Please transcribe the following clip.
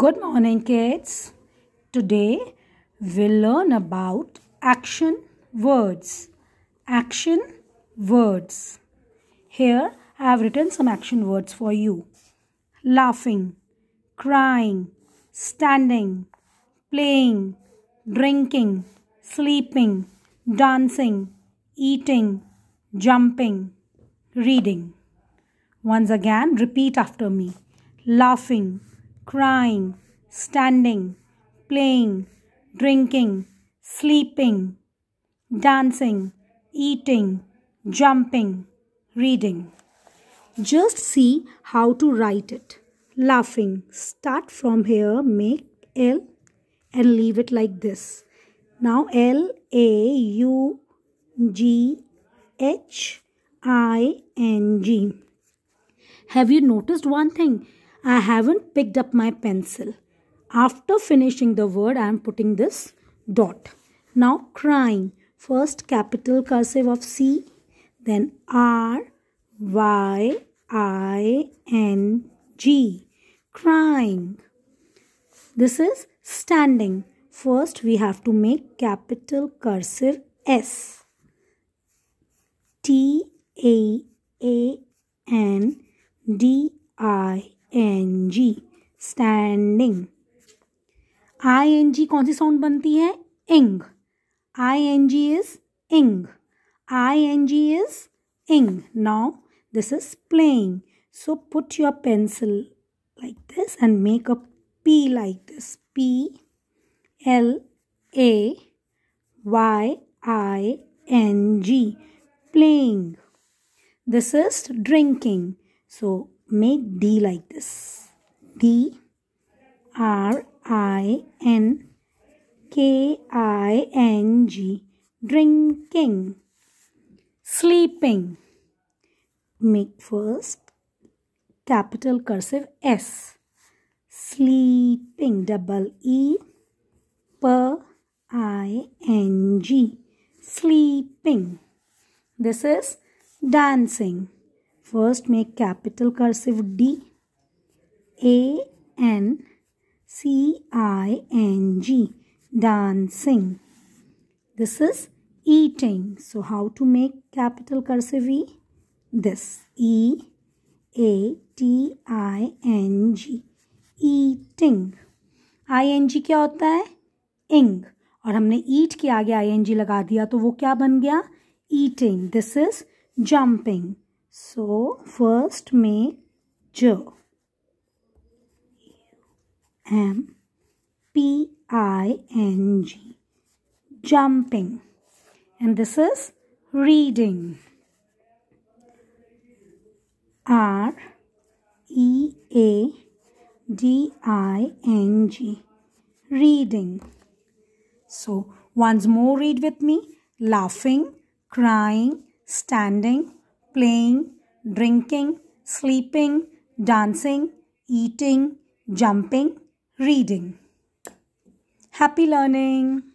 Good morning, kids. Today we'll learn about action words. Action words. Here I have written some action words for you laughing, crying, standing, playing, drinking, sleeping, dancing, eating, jumping, reading. Once again, repeat after me laughing crying, standing, playing, drinking, sleeping, dancing, eating, jumping, reading. Just see how to write it. Laughing. Start from here, make L and leave it like this. Now L A U G H I N G. Have you noticed one thing? I haven't picked up my pencil. After finishing the word, I am putting this dot. Now crying. First capital cursive of C, then R, Y, I, N, G. Crying. This is standing. First, we have to make capital cursive S. T, A, A, N, D, I, ing standing ing कौन सी sound बनती है ing ing is ing ing is ing now this is playing so put your pencil like this and make a p like this p l a y i n g playing this is drinking so make D like this. D R I N K I N G drinking sleeping make first capital cursive S sleeping double E per I N G sleeping this is dancing first में capital cursive D A N C I N G dancing dancing this is eating so how to make capital this E A T I N G eating I N G क्या होता है इंग और हमने ईट के आगे आई N जी लगा दिया तो वो क्या बन गया eating this is jumping So first make J M P I N G jumping and this is reading R E A D I N G reading so once more read with me laughing crying standing playing, drinking, sleeping, dancing, eating, jumping, reading. Happy learning!